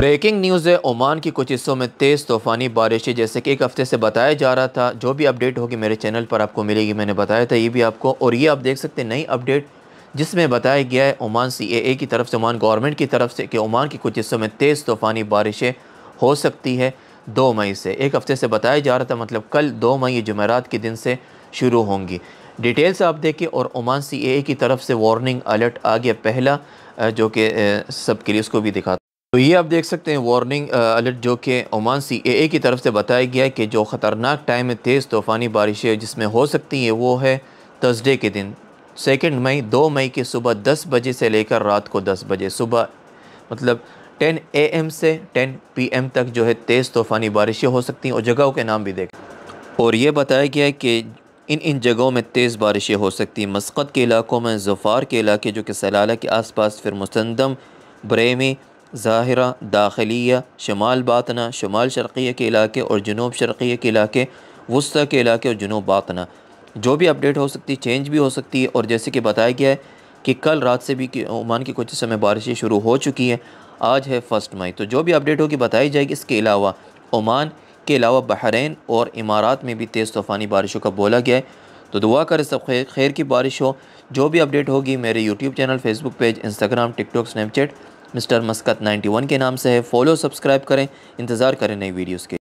breaking news है Oman की कुछ हिस्सों में तेज़ तूफ़ानी बारिशें जैसे कि एक हफ़्ते से बताया जा रहा था जो भी अपडेट होगी मेरे चैनल पर आपको मिलेगी मैंने बताया था ये भी आपको और ये आप देख सकते हैं नई अपडेट जिसमें बताया गया है ओमान सी ए की तरफ से ओमान गवर्नमेंट की तरफ से कि ओमान के कुछ हिस्सों में तेज़ तूफ़ानी बारिशें हो सकती है दो मई से एक हफ़्ते से बताया जा रहा था मतलब कल दो मई जमेरात के दिन से शुरू होंगी डिटेल्स आप देखिए और ओमान सी ए की तरफ से वार्निंग अलर्ट आ गया पहला जो कि सबके लिए उसको भी दिखा तो ये आप देख सकते हैं वार्निंग अलर्ट uh, जो कि ओमान सी ए की तरफ से बताया गया है कि जो ख़तरनाक टाइम में तेज़ तूफ़ानी बारिशें जिसमें हो सकती हैं वो है थर्सडे के दिन सेकेंड मई दो मई की सुबह दस बजे से लेकर रात को दस बजे सुबह मतलब टेन ए एम से टेन पी एम तक जो है तेज़ तूफ़ानी बारिशें हो सकती हैं और जगहों के नाम भी देख और ये बताया गया है कि इन इन जगहों में तेज़ बारिशें हो सकती हैं मस्कत के इलाकों में जफ़ार के इलाके जो कि सलाला के आसपास फिर मुसंदम ब्रेमी ज़ाहरा दाखिलिया शुमाल बातना शुमाल शर्क़िया के इलाके और जनूब शर्क़िया के इलाके वस्ती के इलाके और जनूब बातना जो भी अपडेट हो सकती है चेंज भी हो सकती है और जैसे कि बताया गया है कि कल रात से भी ओमान की कुछ समय बारिशें शुरू हो चुकी हैं आज है फर्स्ट मई तो जो भी अपडेट होगी बताई जाएगी इसके अलावा ओमान के अलावा बहरीन और इमारात में भी तेज़ तूफ़ानी बारिशों का बोला गया है तो दुआ करें सब खैर की बारिश हो जो भी अपडेट होगी मेरे YouTube channel Facebook page Instagram TikTok Snapchat mister Muscat 91 के नाम से है फॉलो सब्सक्राइब करें इंतज़ार करें नई वीडियोज़ के